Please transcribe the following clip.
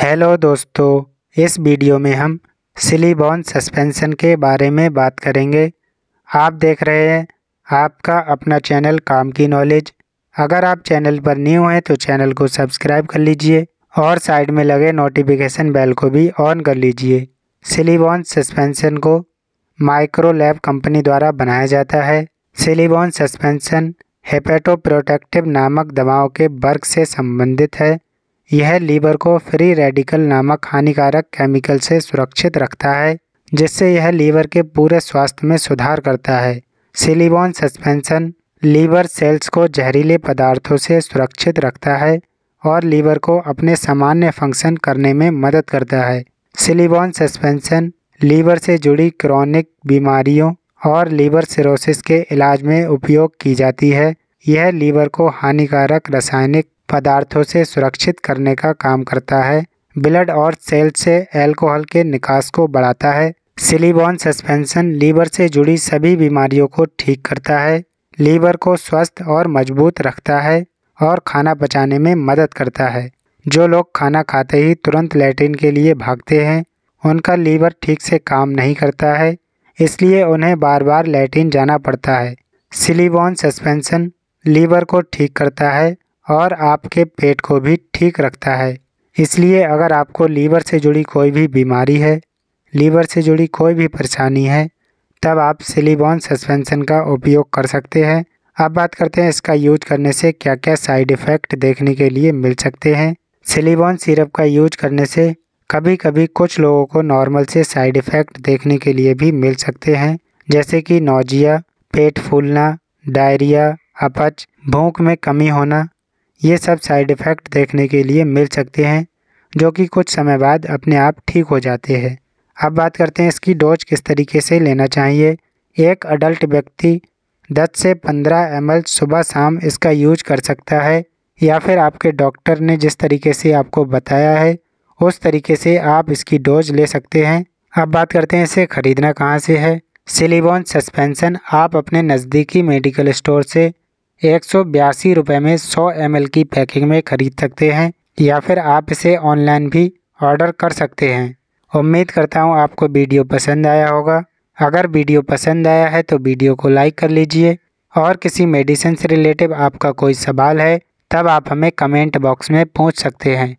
hello दोस्तों इस video में हम सिलीबॉन सस्पेंशन के बारे में बात करेंगे आप देख रहे हैं आपका अपना चैनल काम की नॉलेज अगर आप चैनल पर न्यू हैं तो चैनल को सब्सक्राइब कर लीजिए और साइड में लगे नोटिफिकेशन बेल को भी ऑन कर लीजिए सिलीबॉन सस्पेंशन को माइक्रो लैब कंपनी द्वारा बनाया जाता है सिलीबॉन सस्पेंशन हेपेटो प्रोटेक्टिव नामक दवाओं के वर्ग से संबंधित है यह लीवर को फ्री रेडिकल नामक हानिकारक केमिकल से सुरक्षित रखता है जिससे यह लीवर के पूरे स्वास्थ्य में सुधार करता है सिलीबॉन सस्पेंशन लीवर सेल्स को जहरीले पदार्थों से सुरक्षित रखता है और लीवर को अपने सामान्य फंक्शन करने में मदद करता है सिलीबॉन सस्पेंशन लीवर से जुड़ी क्रॉनिक बीमारियों और लीवर सिरोसिस के इलाज में उपयोग की जाती है यह लीवर को हानिकारक रासायनिक पदार्थों से सुरक्षित करने का काम करता है ब्लड और सेल से अल्कोहल के निकास को बढ़ाता है सिलीबॉन सस्पेंशन लीवर से जुड़ी सभी बीमारियों को ठीक करता है लीवर को स्वस्थ और मजबूत रखता है और खाना पचाने में मदद करता है जो लोग खाना खाते ही तुरंत लेटरिन के लिए भागते हैं उनका लीवर ठीक से काम नहीं करता है इसलिए उन्हें बार बार लेटरिन जाना पड़ता है सिलीबॉन सस्पेंशन लीवर को ठीक करता है और आपके पेट को भी ठीक रखता है इसलिए अगर आपको लीवर से जुड़ी कोई भी बीमारी है लीवर से जुड़ी कोई भी परेशानी है तब आप सिलीबॉन सस्पेंशन का उपयोग कर सकते हैं अब बात करते हैं इसका यूज करने से क्या क्या साइड इफ़ेक्ट देखने के लिए मिल सकते हैं सिलीबॉन सिरप का यूज करने से कभी कभी कुछ लोगों को नॉर्मल से साइड इफ़ेक्ट देखने के लिए भी मिल सकते हैं जैसे कि नोजिया पेट फूलना डायरिया अपच भूख में कमी होना ये सब साइड इफ़ेक्ट देखने के लिए मिल सकते हैं जो कि कुछ समय बाद अपने आप ठीक हो जाते हैं अब बात करते हैं इसकी डोज किस तरीके से लेना चाहिए एक अडल्ट व्यक्ति 10 से 15 एम सुबह शाम इसका यूज कर सकता है या फिर आपके डॉक्टर ने जिस तरीके से आपको बताया है उस तरीके से आप इसकी डोज ले सकते हैं अब बात करते हैं इसे ख़रीदना कहाँ से है सिलीबॉन सस्पेंसन आप अपने नज़दीकी मेडिकल स्टोर से एक सौ बयासी रुपये में सौ एम की पैकिंग में ख़रीद सकते हैं या फिर आप इसे ऑनलाइन भी ऑर्डर कर सकते हैं उम्मीद करता हूँ आपको वीडियो पसंद आया होगा अगर वीडियो पसंद आया है तो वीडियो को लाइक कर लीजिए और किसी मेडिसिन से रिलेटिव आपका कोई सवाल है तब आप हमें कमेंट बॉक्स में पूछ सकते हैं